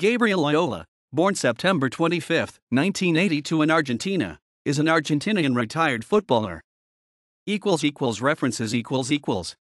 Gabriel Loyola, born September 25, 1982 in Argentina, is an Argentinian retired footballer. Equals equals references equals equals